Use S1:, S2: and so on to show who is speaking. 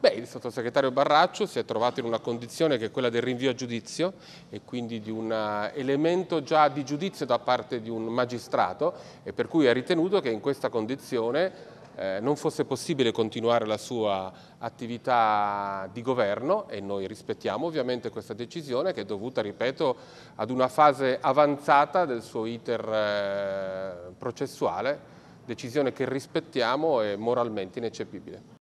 S1: Beh, il sottosegretario Barraccio si è trovato in una condizione che è quella del rinvio a giudizio e quindi di un eh, elemento già di giudizio da parte di un magistrato e per cui ha ritenuto che in questa condizione eh, non fosse possibile continuare la sua attività di governo e noi rispettiamo ovviamente questa decisione che è dovuta, ripeto, ad una fase avanzata del suo iter eh, processuale, decisione che rispettiamo e moralmente ineccepibile.